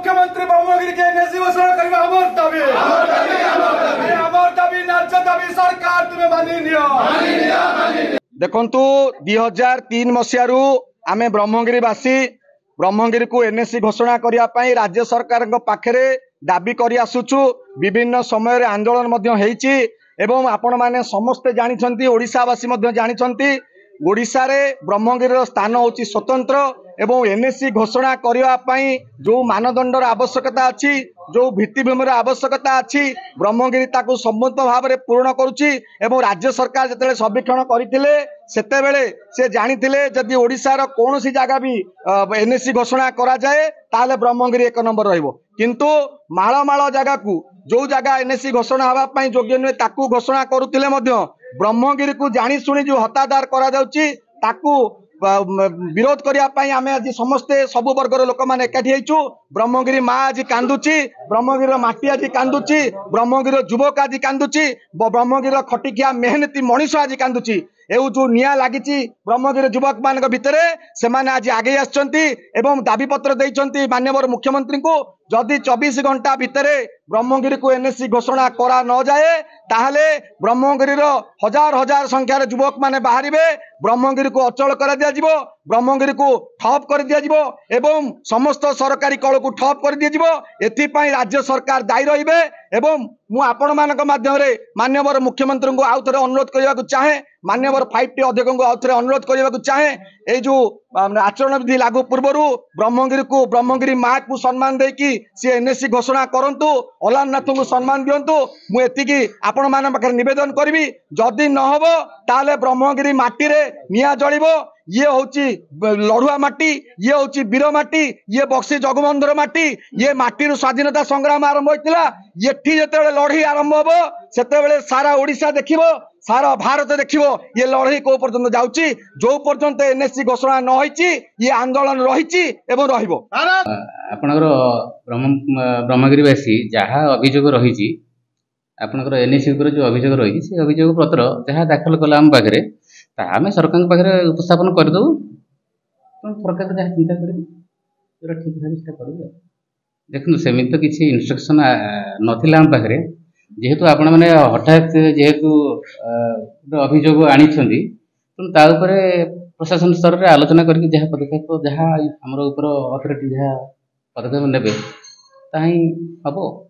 মুখ্যমন্ত্রী বামুগিরিকে এনএসি ঘোষণা করবে আমার দাবি আমার দাবি ন্যায্য দাবি সরকার তুমি মানি নিও দেখন্তু দুই হাজার তিন মସିହାରୁ ଆମେ ବ୍ରହ୍ମଗିରିବାସୀ ବ୍ରହ୍ମଗିରିକୁ ଏନ୍ଏସି ଘୋଷଣା କରିବା ପାଇଁ ରାଜ୍ୟ ସରକାରଙ୍କ ପାଖରେ ଦାବି କରି ଆସୁଛୁ ବିଭିନ୍ନ ସମୟରେ ଆନ୍ଦୋଳନ ମଧ୍ୟ ହେଇଛି ଏବଂ ଆପଣମାନେ ସମସ୍ତେ ଜାଣିଛନ୍ତି ଓଡ଼ିଶାବାସୀ ମଧ୍ୟ ଜାଣିଛନ୍ତି ଓଡ଼ିଶାରେ ବ୍ରହ୍ମଗିରିର ସ୍ଥାନ ହେଉଛି ସ୍ୱତନ୍ତ୍ର এবং ଏନ୍ଏସି ଘୋଷଣା କରିବା ପାଇଁ ଯେଉଁ ମାନଦଣ୍ଡର ଆବଶ୍ୟକତା ଅଛି ଯେଉଁ ଭିତ୍ତିଭୂମିର ଆବଶ୍ୟକତା ଅଛି ବ୍ରହ୍ମଗିରି ତାକୁ ସମ୍ମତ ଭାବରେ ପୂରଣ କରୁଛି ଏବଂ ରାଜ୍ୟ ସରକାର ଯେତେବେଳେ ସମୀକ୍ଷଣ କରିଥିଲେ ସେତେବେଳେ ସେ ଜାଣିଥିଲେ ଯଦି ଓଡ଼ିଶାର କୌଣସି ଜାଗା ବି ଏନ୍ଏସି ଘୋଷଣା କରାଯାଏ ତାହେଲେ ବ୍ରହ୍ମଗିରି ଏକ ନମ୍ବର ରହିବ କିନ୍ତୁ ମାଳ ମାଳ ଜାଗାକୁ ଯେଉଁ ଜାଗା ଏନ୍ଏସି ଘୋଷଣା ହେବା ପାଇଁ ଯୋଗ୍ୟ ନୁହେଁ ତାକୁ ଘୋଷଣା କରୁଥିଲେ ମଧ୍ୟ ବ୍ରହ୍ମଗିରିକୁ ଜାଣିଶୁଣି ଯେଉଁ ହତାଦାର କରାଯାଉଛି ତାକୁ ବିରୋଧ କରିବା ପାଇଁ ଆମେ ଆଜି ସମସ୍ତେ ସବୁ ବର୍ଗର ଲୋକମାନେ ଏକାଠି ହେଇଛୁ ବ୍ରହ୍ମଗିରି ମା ଆଜି କାନ୍ଦୁଛି ବ୍ରହ୍ମଗିରିର ମାଟି ଆଜି କାନ୍ଦୁଛି ବ୍ରହ୍ମଗିରିର ଯୁବକ ଆଜି କାନ୍ଦୁଛି ବ୍ରହ୍ମଗିରିର ଖଟିକିଆ ମେହନତି ମଣିଷ ଆଜି କାନ୍ଦୁଛି এই যে নিয়া লাগিছি ব্রহ্মগিরি যুবক মান ভিতরে সে আজ আগেই আসছেন এবং দাবিপত্র দিয়েছেন মানবর মুখ্যমন্ত্রী যদি চবিশ ঘন্টা ভিতরে ব্রহ্মগিরি এনএসি ঘোষণা করা ন যায় তাহলে ব্রহ্মগিরির হাজার হাজার সংখ্যার যুবক মানে বাহারে ব্রহ্মগিরি অচল করে দিয়াযিব ব্রহ্মগিরি ঠপ করে দিয়াযিব এবং সমস্ত সরকারি কলকু ঠপ করে দিয়াযিব এথিপাই রাজ্য সরকার দায়ী রহবে এবং ମୁଁ ଆପଣମାନଙ୍କ ମାଧ୍ୟମରେ ମାନ୍ୟବର ମୁଖ୍ୟମନ୍ତ୍ରୀଙ୍କୁ ଆଉ ଥରେ ଅନୁରୋଧ କରିବାକୁ ଚାହେଁ ମାନ୍ୟବର ଫାଇଭ୍ ଟି ଅଧ୍ୟକ୍ଷଙ୍କୁ ଆଉ ଥରେ ଅନୁରୋଧ କରିବାକୁ ଚାହେଁ ଏଇ ଯେଉଁ ଆଚରଣ ବିଧି ଲାଗୁ ପୂର୍ବରୁ ବ୍ରହ୍ମଗିରିକୁ ବ୍ରହ୍ମଗିରି ମାକୁ ସମ୍ମାନ ଦେଇକି ସିଏ ଏନ୍ଏସି ଘୋଷଣା କରନ୍ତୁ ଅଲାରନାଥଙ୍କୁ ସମ୍ମାନ ଦିଅନ୍ତୁ ମୁଁ ଏତିକି ଆପଣମାନଙ୍କ ପାଖରେ ନିବେଦନ କରିବି ଯଦି ନ ନହବ ତାହେଲେ ବ୍ରହ୍ମଗିରି ମାଟିରେ ନିଆଁ ଜଳିବ ଇଏ ହଉଛି ଲଢୁଆ ମାଟି ଇଏ ହଉଛି ବୀର ମାଟି ଇଏ ବକ୍ସି ଜଗମନ୍ଧର ମାଟି ଇଏ ମାଟିରୁ ସ୍ୱାଧୀନତା ସଂଗ୍ରାମ ଆରମ୍ଭ ହୋଇଥିଲା ଏଠି ଯେତେବେଳେ ଲଢେଇ ଆରମ୍ଭ ହବ ସେତେବେଳେ ସାରା ଓଡିଶା ଦେଖିବ ସାରା ଭାରତ ଦେଖିବ ଇଏ ଲଢେଇ କୋଉ ପର୍ଯ୍ୟନ୍ତ ଯାଉଛି ଯୋଉ ପର୍ଯ୍ୟନ୍ତ ଏନ୍ଏସ୍ସି ଘୋଷଣା ନ ହେଇଛି ଇଏ ଆନ୍ଦୋଳନ ରହିଛି ଏବଂ ରହିବ ଆପଣଙ୍କର ବ୍ରହ୍ମଗିରିବାସୀ ଯାହା ଅଭିଯୋଗ ରହିଛି ଆପଣଙ୍କର ଏନ୍ଏସ୍ସି ଉପରେ ଯୋଉ ଅଭିଯୋଗ ରହିଛି ସେ ଅଭିଯୋଗ ପତ୍ର ଯାହା ଦାଖଲ କଲା ଆମ ପାଖରେ ତାହା ଆମେ ସରକାରଙ୍କ ପାଖରେ ଉପସ୍ଥାପନ କରିଦେବୁ ତେଣୁ ସରକାର ଯାହା ଚିନ୍ତା କରିବେ ଯେଉଁଟା ଠିକ୍ ଭାବେ ସେଇଟା କରିବେ ଆଉ ଦେଖନ୍ତୁ ସେମିତି ତ କିଛି ଇନଷ୍ଟ୍ରକ୍ସନ୍ ନଥିଲା ଆମ ପାଖରେ ଯେହେତୁ ଆପଣମାନେ ହଠାତ୍ ଯେହେତୁ ଗୋଟେ ଅଭିଯୋଗ ଆଣିଛନ୍ତି ତେଣୁ ତା ଉପରେ ପ୍ରଶାସନ ସ୍ତରରେ ଆଲୋଚନା କରିକି ଯାହା ପଦକ୍ଷେପ ଯାହା ଆମର ଉପର ଅଥରିଟି ଯାହା ପଦକ୍ଷେପ ନେବେ ତାହା ହିଁ ହେବ